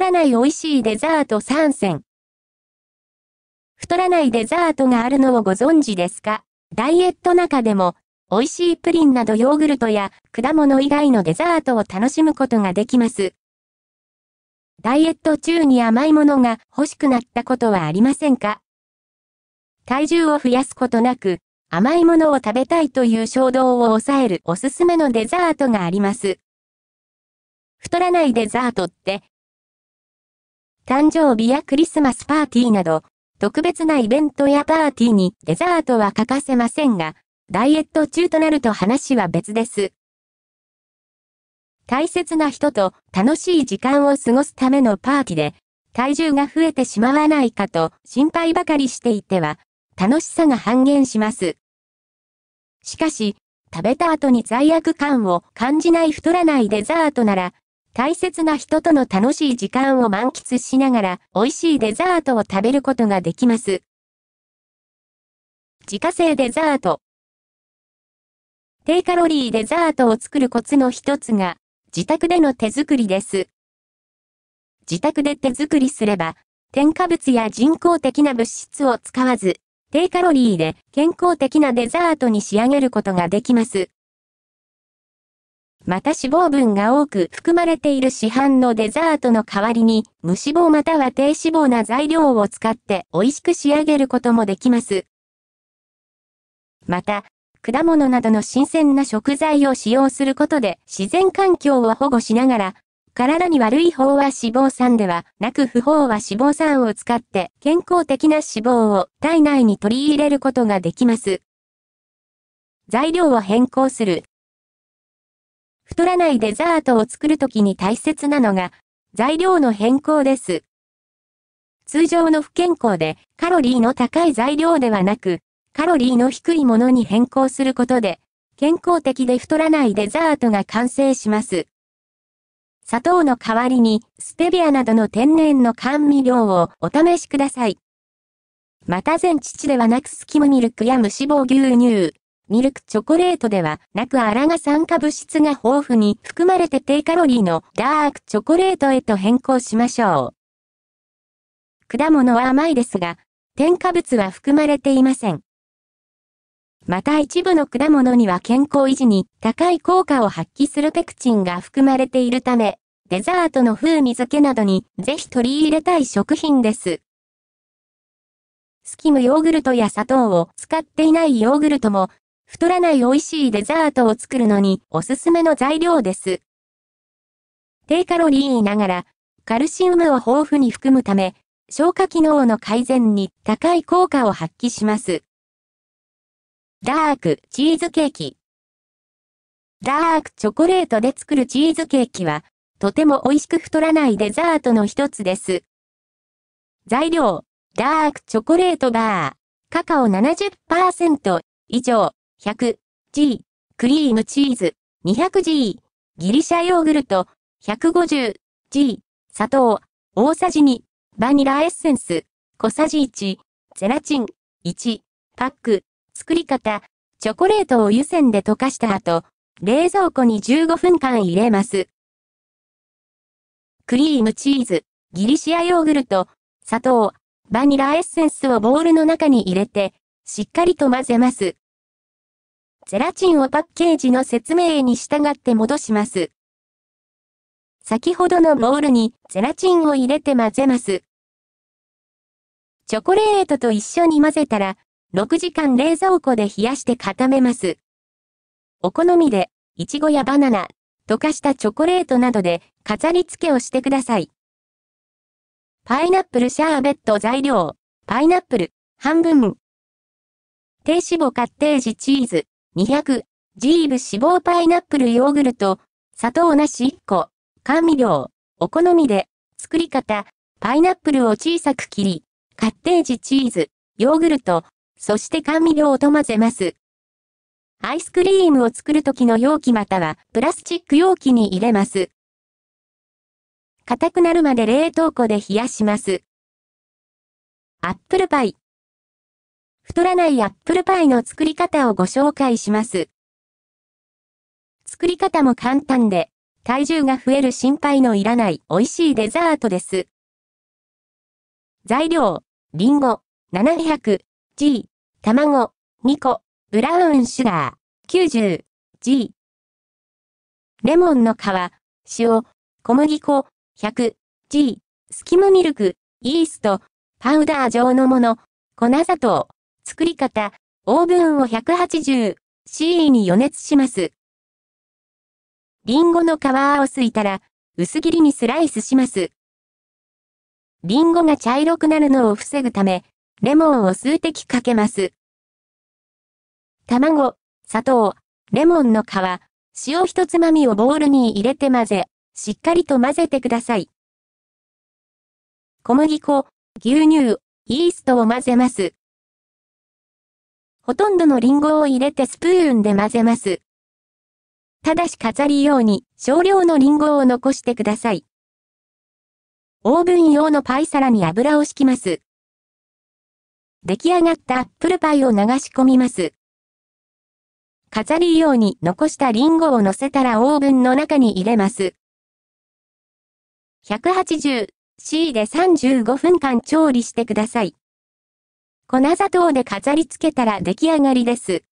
らない美味しいデザート3選。太らないデザートがあるのをご存知ですかダイエット中でも、美味しいプリンなどヨーグルトや果物以外のデザートを楽しむことができます。ダイエット中に甘いものが欲しくなったことはありませんか体重を増やすことなく、甘いものを食べたいという衝動を抑えるおすすめのデザートがあります。太らないデザートって誕生日やクリスマスパーティーなど、特別なイベントやパーティーにデザートは欠かせませんが、ダイエット中となると話は別です。大切な人と楽しい時間を過ごすためのパーティーで、体重が増えてしまわないかと心配ばかりしていては、楽しさが半減します。しかし、食べた後に罪悪感を感じない太らないデザートなら、大切な人との楽しい時間を満喫しながら、美味しいデザートを食べることができます。自家製デザート。低カロリーデザートを作るコツの一つが、自宅での手作りです。自宅で手作りすれば、添加物や人工的な物質を使わず、低カロリーで健康的なデザートに仕上げることができます。また脂肪分が多く含まれている市販のデザートの代わりに、無脂肪または低脂肪な材料を使って美味しく仕上げることもできます。また、果物などの新鮮な食材を使用することで自然環境を保護しながら、体に悪い方は脂肪酸ではなく不飽和脂肪酸を使って健康的な脂肪を体内に取り入れることができます。材料を変更する太らないデザートを作るときに大切なのが、材料の変更です。通常の不健康でカロリーの高い材料ではなく、カロリーの低いものに変更することで、健康的で太らないデザートが完成します。砂糖の代わりに、ステビアなどの天然の甘味料をお試しください。また全乳ではなくスキムミルクや無脂肪牛乳、ミルクチョコレートではなくアラが酸化物質が豊富に含まれて低カロリーのダークチョコレートへと変更しましょう。果物は甘いですが、添加物は含まれていません。また一部の果物には健康維持に高い効果を発揮するペクチンが含まれているため、デザートの風味付けなどにぜひ取り入れたい食品です。スキムヨーグルトや砂糖を使っていないヨーグルトも太らない美味しいデザートを作るのにおすすめの材料です。低カロリーながら、カルシウムを豊富に含むため、消化機能の改善に高い効果を発揮します。ダークチーズケーキ。ダークチョコレートで作るチーズケーキは、とても美味しく太らないデザートの一つです。材料、ダークチョコレートバー、カカオ70%以上。100g、クリームチーズ、200g、ギリシャヨーグルト、150g、砂糖、大さじ2、バニラエッセンス、小さじ1、ゼラチン、1、パック、作り方、チョコレートを湯煎で溶かした後、冷蔵庫に15分間入れます。クリームチーズ、ギリシアヨーグルト、砂糖、バニラエッセンスをボウルの中に入れて、しっかりと混ぜます。ゼラチンをパッケージの説明に従って戻します。先ほどのボウルにゼラチンを入れて混ぜます。チョコレートと一緒に混ぜたら、6時間冷蔵庫で冷やして固めます。お好みで、いちごやバナナ、溶かしたチョコレートなどで飾り付けをしてください。パイナップルシャーベット材料、パイナップル、半分。低脂肪カッテージチーズ。200、ジーブ脂肪パイナップルヨーグルト、砂糖なし1個、甘味料、お好みで、作り方、パイナップルを小さく切り、カッテージチーズ、ヨーグルト、そして甘味料と混ぜます。アイスクリームを作るときの容器またはプラスチック容器に入れます。硬くなるまで冷凍庫で冷やします。アップルパイ。太らないアップルパイの作り方をご紹介します。作り方も簡単で、体重が増える心配のいらない美味しいデザートです。材料、りんご、700g、卵、2個、ブラウンシュガー、90g。レモンの皮、塩、小麦粉、100g、スキムミルク、イースト、パウダー状のもの、粉砂糖、作り方、オーブンを 180C に予熱します。リンゴの皮をすいたら、薄切りにスライスします。リンゴが茶色くなるのを防ぐため、レモンを数滴かけます。卵、砂糖、レモンの皮、塩一つまみをボウルに入れて混ぜ、しっかりと混ぜてください。小麦粉、牛乳、イーストを混ぜます。ほとんどのリンゴを入れてスプーンで混ぜます。ただし飾り用に少量のリンゴを残してください。オーブン用のパイ皿に油を敷きます。出来上がったアップルパイを流し込みます。飾り用に残したリンゴを乗せたらオーブンの中に入れます。180C で35分間調理してください。粉砂糖で飾り付けたら出来上がりです。